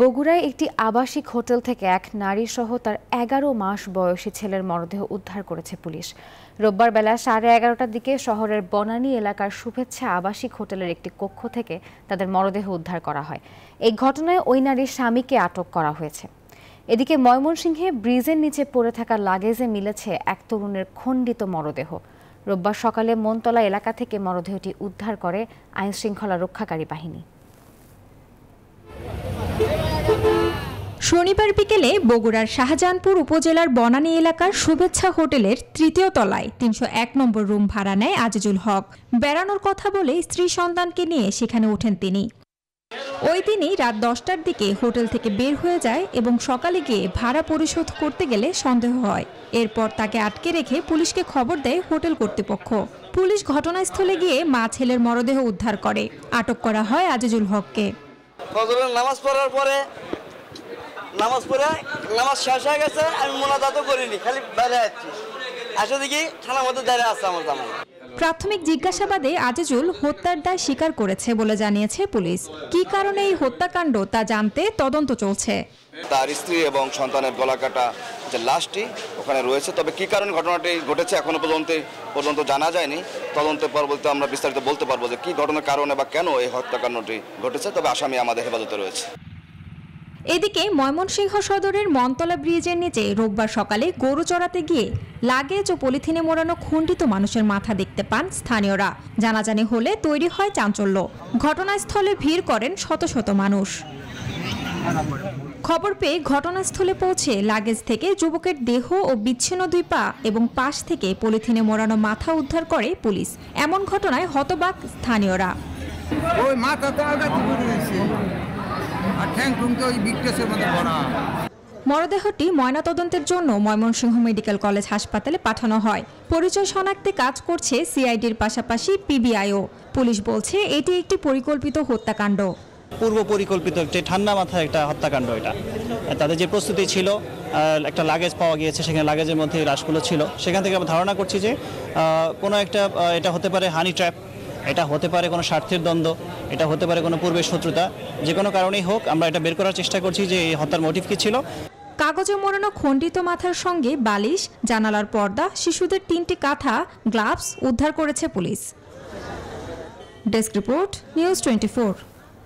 বগুড়ায় একটি আবাসিক হোটেল থেকে এক নারী সহ তার এগারো মাস বয়সী ছেলের মরদেহ উদ্ধার করেছে পুলিশ রোববার বেলা সাড়ে এগারোটার দিকে শহরের বনানী এলাকার শুভেচ্ছা আবাসিক হোটেলের একটি কক্ষ থেকে তাদের মরদেহ উদ্ধার করা হয় এই ঘটনায় ওই নারীর স্বামীকে আটক করা হয়েছে এদিকে ময়মনসিংহে ব্রিজের নিচে পড়ে থাকা লাগেজে মিলেছে এক তরুণের খণ্ডিত মরদেহ রোববার সকালে মনতলা এলাকা থেকে মরদেহটি উদ্ধার করে আইনশৃঙ্খলা রক্ষাকারী বাহিনী শনিবার বিকেলে বগুড়ার শাহজাহানপুর উপজেলার বনানী এলাকার শুভেচ্ছা হোটেলের তৃতীয় তলায় তিনশো এক নম্বর রুম ভাড়া নেয় আজিজুল হক বেড়ানোর কথা বলে স্ত্রী সন্তানকে নিয়ে সেখানে ওঠেন তিনি ওই দিনই রাত দশটার দিকে হোটেল থেকে বের হয়ে যায় এবং সকালে গিয়ে ভাড়া পরিশোধ করতে গেলে সন্দেহ হয় এরপর তাকে আটকে রেখে পুলিশকে খবর দেয় হোটেল কর্তৃপক্ষ পুলিশ ঘটনাস্থলে গিয়ে মা ছেলের মরদেহ উদ্ধার করে আটক করা হয় আজিজুল হককে নামাজ পড়ার পরে নামাজ পড়ে নামাজ শেষ হয়ে গেছে আমি মোনাজাত করিনি খালি বাইরে যাচ্ছি আসলে দেখি থানার মধ্যে দাঁড়িয়ে আছে আমার জামাই প্রাথমিক জিজ্ঞাসাবাদে আজিজুল হত্যার দায় স্বীকার করেছে বলে জানিয়েছে পুলিশ কি কারণে এই হত্যাকাণ্ড তা জানতে তদন্ত চলছে তার স্ত্রী এবং সন্তানের গলা কাটা যে লাশটি ওখানে রয়েছে তবে কি কারণে ঘটনাটি ঘটেছে এখনো পর্যন্ত পর্যন্ত জানা যায়নি তদন্ত পরবর্তীতে আমরা বিস্তারিত বলতে পারবো যে কি ঘটনার কারণে বা কেন এই হত্যাকাণ্ডটি ঘটেছে তবে আসামি আমাদের হেফাজতে রয়েছে এদিকে ময়মনসিংহ সদরের মনতলা ব্রিজের নিচে রোববার সকালে গরু চড়াতে গিয়ে লাগেজ ও পলিথিনে মোড়ানো খুন্ডিত মানুষের মাথা দেখতে পান স্থানীয়রা জানাজানি হলে তৈরি হয় চাঞ্চল্য ঘটনাস্থলে ভিড় করেন শত শত মানুষ খবর পেয়ে ঘটনাস্থলে পৌঁছে লাগেজ থেকে যুবকের দেহ ও বিচ্ছিন্ন দুই পা এবং পাশ থেকে পলিথিনে মোড়ানো মাথা উদ্ধার করে পুলিশ এমন ঘটনায় হতবাক স্থানীয়রা ওই আর ময়না তদন্তের ওই বিগটেসের মধ্যে মরদেহটি ময়নাতদন্তের জন্য ময়মনসিংহ মেডিকেল কলেজ হাসপাতালে পাঠানো হয় পরিচয় শনাক্তে কাজ করছে সিআইডির পাশাপাশি পিবিআইও পুলিশ বলছে এটি একটি পরিকল্পিত হত্যাকাণ্ড পূর্ব পরিকল্পিত একটি ঠান্ডা মাথায় একটা হত্যাকাণ্ড এটা তাদের যে প্রস্তুতি ছিল একটা লাগেজ পাওয়া গিয়েছে সেখানে লাগেজের মধ্যে রাসগুলো ছিল সেখান থেকে আমরা ধারণা করছি যে কোনো একটা এটা হতে পারে হানি ট্র্যাপ এটা হতে পারে কোনো স্বার্থের দ্বন্দ্ব এটা হতে পারে কোনো পূর্বের শত্রুতা যে কোনো কারণেই হোক আমরা এটা বের করার চেষ্টা করছি যে এই হত্যার মোটিভ কী ছিল কাগজে মোড়ানো খণ্ডিত মাথার সঙ্গে বালিশ জানালার পর্দা শিশুদের তিনটি কাঁথা গ্লাভস উদ্ধার করেছে পুলিশ ডেস্ক রিপোর্ট নিউজ টোয়েন্টি